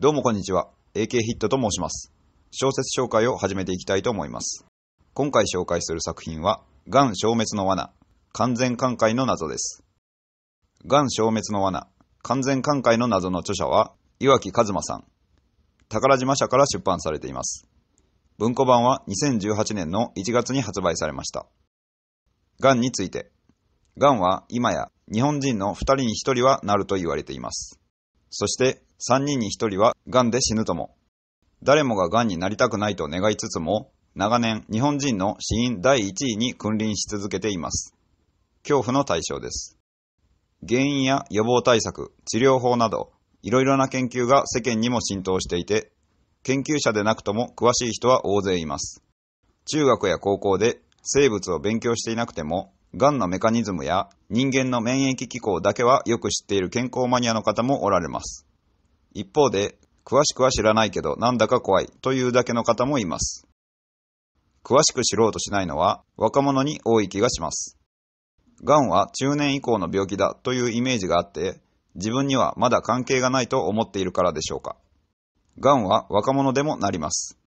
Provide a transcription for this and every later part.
どうもこんにちは。AK ヒットと申します。小説紹介を始めていきたいと思います。今回紹介する作品は、がん消滅の罠、完全寛解の謎です。がん消滅の罠、完全寛解の謎の著者は、岩木和馬さん。宝島社から出版されています。文庫版は2018年の1月に発売されました。がんについて。がんは今や日本人の2人に1人はなると言われています。そして3人に1人は癌で死ぬとも。誰もが癌になりたくないと願いつつも、長年日本人の死因第1位に君臨し続けています。恐怖の対象です。原因や予防対策、治療法など、いろいろな研究が世間にも浸透していて、研究者でなくとも詳しい人は大勢います。中学や高校で生物を勉強していなくても、がんのメカニズムや人間の免疫機構だけはよく知っている健康マニアの方もおられます。一方で、詳しくは知らないけどなんだか怖いというだけの方もいます。詳しく知ろうとしないのは若者に多い気がします。がんは中年以降の病気だというイメージがあって、自分にはまだ関係がないと思っているからでしょうか。がんは若者でもなります。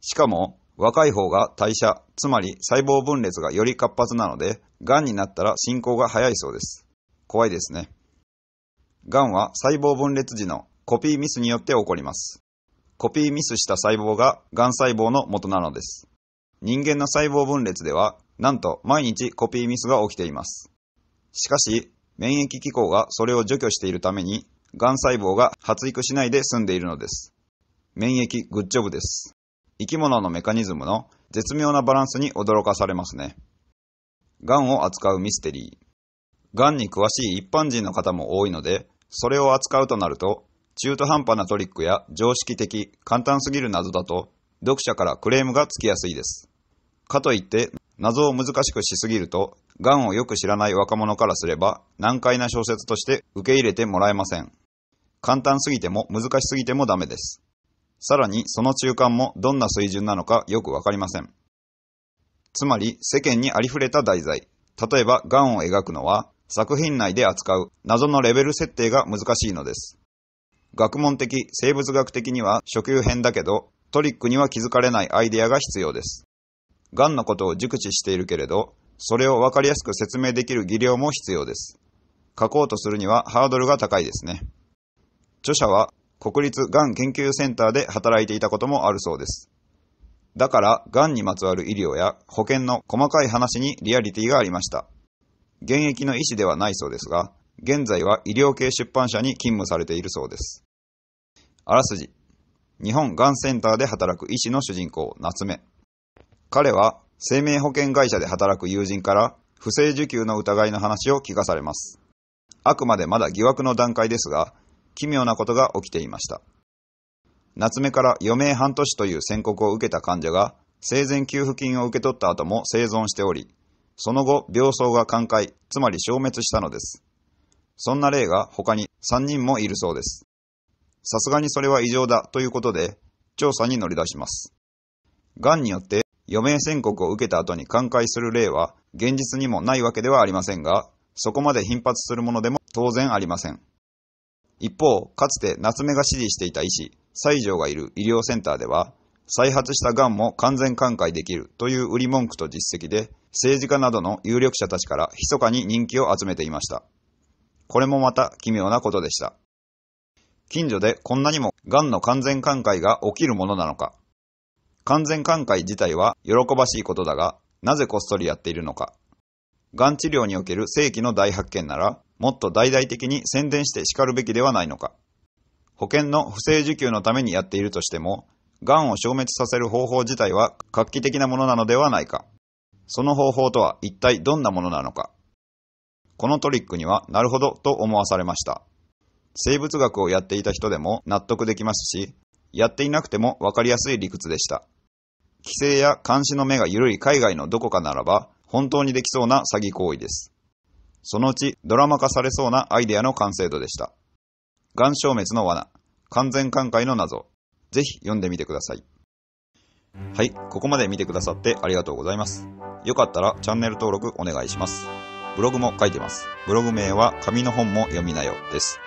しかも、若い方が代謝、つまり細胞分裂がより活発なので、癌になったら進行が早いそうです。怖いですね。癌は細胞分裂時のコピーミスによって起こります。コピーミスした細胞が癌細胞の元なのです。人間の細胞分裂では、なんと毎日コピーミスが起きています。しかし、免疫機構がそれを除去しているために、癌細胞が発育しないで済んでいるのです。免疫グッジョブです。生き物のメカニズムの絶妙なバランスに驚かされますね。がんを扱うミステリー。がんに詳しい一般人の方も多いので、それを扱うとなると、中途半端なトリックや常識的、簡単すぎる謎だと、読者からクレームがつきやすいです。かといって、謎を難しくしすぎると、がんをよく知らない若者からすれば、難解な小説として受け入れてもらえません。簡単すぎても難しすぎてもダメです。さらにその中間もどんな水準なのかよくわかりません。つまり世間にありふれた題材、例えば癌を描くのは作品内で扱う謎のレベル設定が難しいのです。学問的、生物学的には初級編だけど、トリックには気づかれないアイデアが必要です。癌のことを熟知しているけれど、それをわかりやすく説明できる技量も必要です。書こうとするにはハードルが高いですね。著者は国立がん研究センターで働いていたこともあるそうです。だから、がんにまつわる医療や保険の細かい話にリアリティがありました。現役の医師ではないそうですが、現在は医療系出版社に勤務されているそうです。あらすじ。日本がんセンターで働く医師の主人公、夏目。彼は生命保険会社で働く友人から不正受給の疑いの話を聞かされます。あくまでまだ疑惑の段階ですが、奇妙なことが起きていました。夏目から余命半年という宣告を受けた患者が、生前給付金を受け取った後も生存しており、その後、病巣が寛解、つまり消滅したのです。そんな例が他に3人もいるそうです。さすがにそれは異常だということで、調査に乗り出します。癌によって余命宣告を受けた後に寛解する例は現実にもないわけではありませんが、そこまで頻発するものでも当然ありません。一方、かつて夏目が指示していた医師、西条がいる医療センターでは、再発したがんも完全寛解できるという売り文句と実績で、政治家などの有力者たちから密かに人気を集めていました。これもまた奇妙なことでした。近所でこんなにもがんの完全寛解が起きるものなのか。完全寛解自体は喜ばしいことだが、なぜこっそりやっているのか。がん治療における正規の大発見なら、もっと大々的に宣伝して叱るべきではないのか。保険の不正受給のためにやっているとしても、癌を消滅させる方法自体は画期的なものなのではないか。その方法とは一体どんなものなのか。このトリックにはなるほどと思わされました。生物学をやっていた人でも納得できますし、やっていなくてもわかりやすい理屈でした。規制や監視の目が緩い海外のどこかならば、本当にできそうな詐欺行為です。そのうちドラマ化されそうなアイデアの完成度でした。岩消滅の罠、完全寛解の謎、ぜひ読んでみてください。はい、ここまで見てくださってありがとうございます。よかったらチャンネル登録お願いします。ブログも書いてます。ブログ名は紙の本も読みなよです。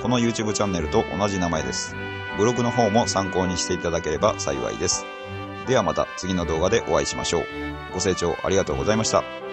この YouTube チャンネルと同じ名前です。ブログの方も参考にしていただければ幸いです。ではまた次の動画でお会いしましょう。ご清聴ありがとうございました。